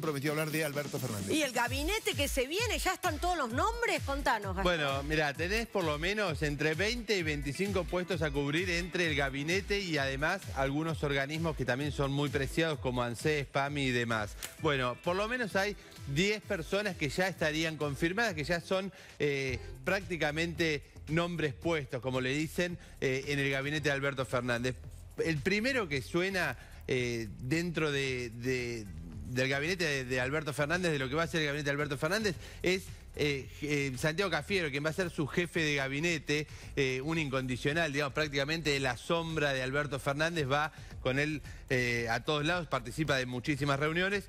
prometió hablar de Alberto Fernández. Y el gabinete que se viene, ya están todos los nombres, contanos. Bueno, mira, tenés por lo menos entre 20 y 25 puestos a cubrir entre el gabinete y además algunos organismos que también son muy preciados como ANSES, PAMI y demás. Bueno, por lo menos hay 10 personas que ya estarían confirmadas, que ya son eh, prácticamente nombres puestos, como le dicen, eh, en el gabinete de Alberto Fernández. El primero que suena eh, dentro de, del gabinete de, Alberto Fernández, de lo que va a ser el gabinete de Alberto Fernández, es eh, eh, Santiago Cafiero, quien va a ser su jefe de gabinete, eh, un incondicional, digamos, prácticamente la sombra de Alberto Fernández, va con él a todos lados, participa de muchísimas reuniones.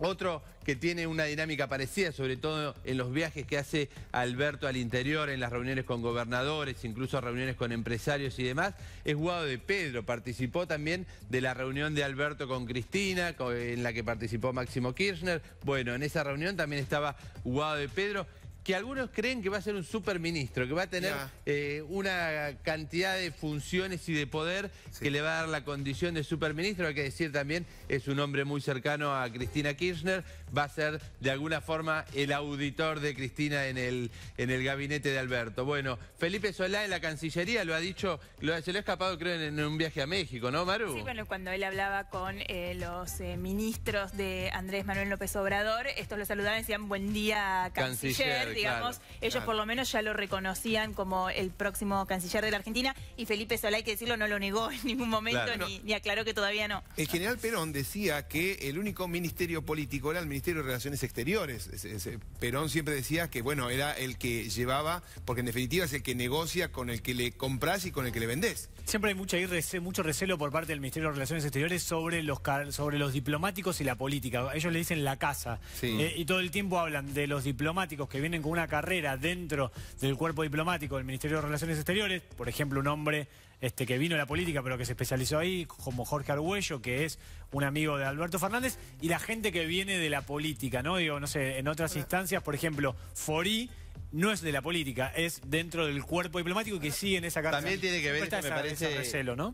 Otro que tiene una dinámica parecida, sobre todo en los viajes que hace Alberto al interior, en las reuniones con gobernadores, incluso reuniones con empresarios y demás, es Guado de Pedro. Participó también de la reunión de Alberto con Cristina, en la que participó Máximo Kirchner. Bueno, en esa reunión también estaba Guado de Pedro que algunos creen que va a ser un superministro, que va a tener eh, una cantidad de funciones y de poder que le va a dar la condición de superministro. Hay que decir también, es un hombre muy cercano a Cristina Kirchner, va a ser de alguna forma el auditor de Cristina en el, en el gabinete de Alberto. Bueno, Felipe Solá en la Cancillería lo ha dicho, se lo ha escapado creo en, un viaje a México, ¿no, Maru? Sí, bueno, cuando él hablaba con eh, los eh, ministros de Andrés Manuel López Obrador, estos lo saludaban y decían, buen día, canciller digamos, ellos por lo menos ya lo reconocían como el próximo canciller de la Argentina y Felipe Solá, hay que decirlo, no lo negó en ningún momento ni, aclaró que todavía no. El general Perón decía que el único ministerio político era el Ministerio de Relaciones Exteriores. Eh, Perón siempre decía que, bueno, era el que llevaba, porque en definitiva es el que negocia con el que le compras y con el que le vendés. Siempre hay mucho recelo por parte del Ministerio de Relaciones Exteriores sobre los, sobre los diplomáticos y la política. Ellos le dicen la casa. Eh, y todo el tiempo hablan de los diplomáticos que vienen con una carrera dentro del cuerpo diplomático del Ministerio de Relaciones Exteriores, por ejemplo, un hombre este, que vino a la política pero que se especializó ahí, como Jorge Argüello, que es un amigo de Alberto Fernández, y la gente que viene de la política, ¿no? Digo, no sé, en otras instancias, por ejemplo, Forí no es de la política, es dentro del cuerpo diplomático que sigue en esa carrera. También tiene que ver, me, parece,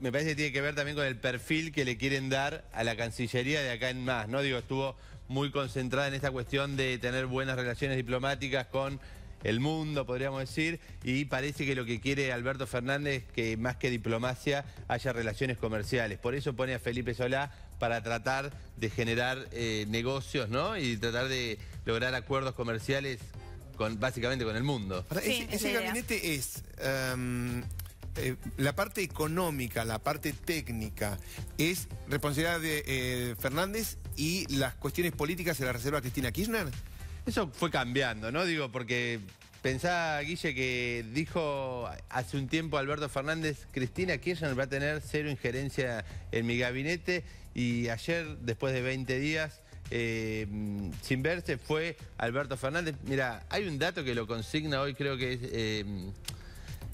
me parece tiene que ver también con el perfil que le quieren dar a la Cancillería de acá en más, ¿no? Digo, estuvo muy concentrada en esta cuestión de tener buenas relaciones diplomáticas con el mundo, podríamos decir, y parece que lo que quiere Alberto Fernández es que más que diplomacia haya relaciones comerciales. Por eso pone a Felipe Solá para tratar de generar eh, negocios, ¿no? Y tratar de lograr acuerdos comerciales con, básicamente con el mundo. ese, gabinete es em, eh, la parte económica, la parte técnica, es responsabilidad de eh, Fernández y las cuestiones políticas se las reserva Cristina Kirchner? Eso fue cambiando, ¿no? Digo, porque pensaba, Guille, que dijo hace un tiempo Alberto Fernández, Cristina Kirchner va a tener cero injerencia en mi gabinete y ayer, después de 20 días, eh, sin verse, fue Alberto Fernández. Mira, hay un dato que lo consigna hoy, creo que es...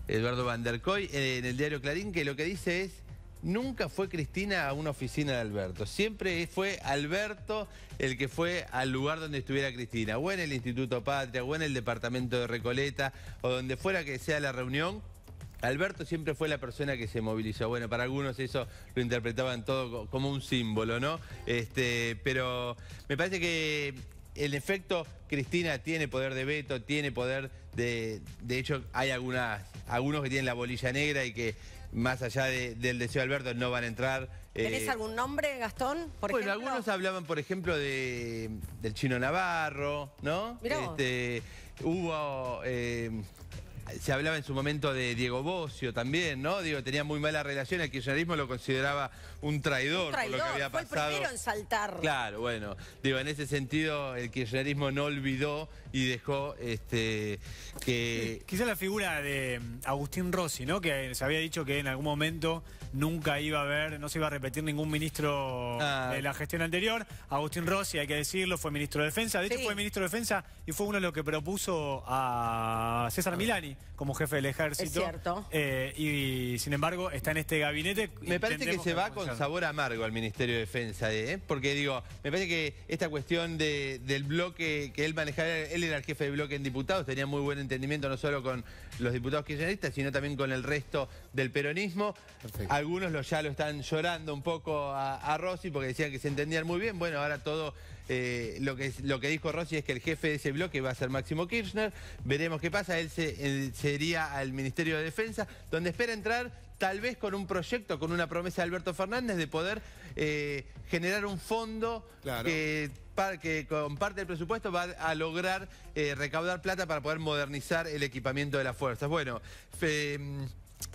Eduardo Vandercoy, eh, en el diario Clarín, que lo que dice es... Nunca fue Cristina a una oficina de Alberto. Siempre fue Alberto el que fue al lugar donde estuviera Cristina, o en el Instituto Patria, o en el Departamento de Recoleta, o donde fuera que sea la reunión, Alberto siempre fue la persona que se movilizó. Bueno, para algunos eso lo interpretaban todo como un símbolo, ¿no? Este, pero me parece que en efecto, Cristina tiene poder de veto, tiene poder de... De hecho, hay algunas, algunos que tienen la bolilla negra y que más allá del deseo de Alberto no van a entrar. ¿Tienes eh. ¿Tenés algún nombre, Gastón? Por bueno, algunos hablaban, por ejemplo, de, del chino Navarro, ¿no? Mirá este, hubo... Eh, se hablaba en su momento de Diego Bocio también, ¿no? Digo, tenía muy mala relación, el kirchnerismo lo consideraba un traidor, por lo que había pasado. el primero en saltar. Claro, bueno, digo, en ese sentido el kirchnerismo no olvidó y dejó este que... Quizá la figura de Agustín Rossi, ¿no? Que se había dicho que en algún momento nunca iba a haber, no se iba a repetir ningún ministro ah. de la gestión anterior. Agustín Rossi, hay que decirlo, fue ministro de Defensa. De hecho, fue ministro de Defensa y fue uno de los que propuso a César ah. Milani como jefe del ejército. Es cierto. Eh, y, sin embargo está en este gabinete. Me parece que se va con sabor amargo al Ministerio de Defensa, ¿eh? porque digo, me parece que esta cuestión del bloque que él manejaba, él era el jefe de bloque en diputados, tenía muy buen entendimiento no solo con los diputados kirchneristas, sino también con el resto del peronismo. Algunos ya lo están llorando un poco a, a Rossi porque decían que se entendían muy bien. Bueno, ahora todo eh, lo, que, lo que dijo Rossi es que el jefe de ese bloque va a ser Máximo Kirchner. Veremos qué pasa. Él se, sería al Ministerio de Defensa, donde espera entrar tal vez con un proyecto, con una promesa de Alberto Fernández de poder eh, generar un fondo que, con parte del presupuesto va a lograr eh, recaudar plata para poder modernizar el equipamiento de las fuerzas. Bueno,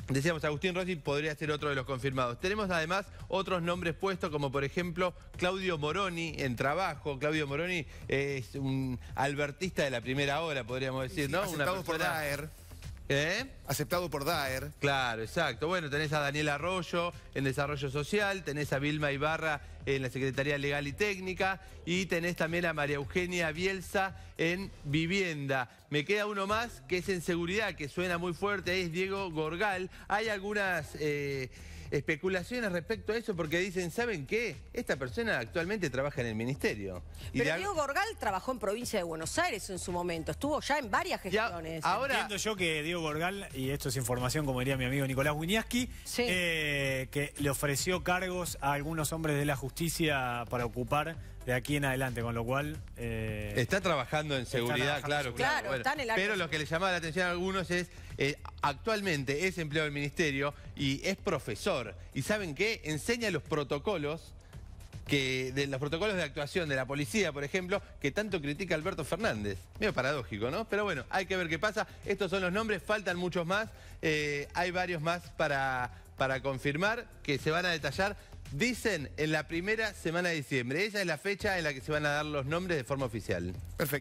Decíamos, Agustín Rossi podría ser otro de los confirmados. Tenemos además otros nombres puestos, como por ejemplo Claudio Moroni en trabajo. Claudio Moroni es un albertista de la primera hora, podríamos decir, ¿no? ¿Eh? Aceptado por Daer. Claro, exacto. Bueno, tenés a Daniel Arroyo en Desarrollo Social, tenés a Vilma Ibarra en la Secretaría Legal y Técnica y tenés también a María Eugenia Bielsa en Vivienda. Me queda uno más que es en Seguridad, que suena muy fuerte, es Diego Gorgal. Hay algunas... Eh, especulaciones respecto a eso porque dicen, ¿saben qué? Esta persona actualmente trabaja en el ministerio. Pero Diego Gorgal trabajó en provincia de Buenos Aires en su momento, estuvo ya en varias gestiones. ahora... Entiendo yo que Diego Gorgal, y esto es información como diría mi amigo Nicolás Winiaski, eh, que le ofreció cargos a algunos hombres de la justicia para ocupar de aquí en adelante, con lo cual... Eh, está trabajando en seguridad, claro, claro. pero lo que le llamaba la atención a algunos es eh, actualmente es empleado del ministerio y es profesor. ¿Y saben qué? Enseña los protocolos que de los protocolos de actuación de la policía, por ejemplo, que tanto critica Alberto Fernández. Medio paradójico, ¿no? Pero bueno, hay que ver qué pasa. Estos son los nombres, faltan muchos más. Eh, hay varios más para, para confirmar que se van a detallar. Dicen en la primera semana de diciembre. Esa es la fecha en la que se van a dar los nombres de forma oficial. Perfecto.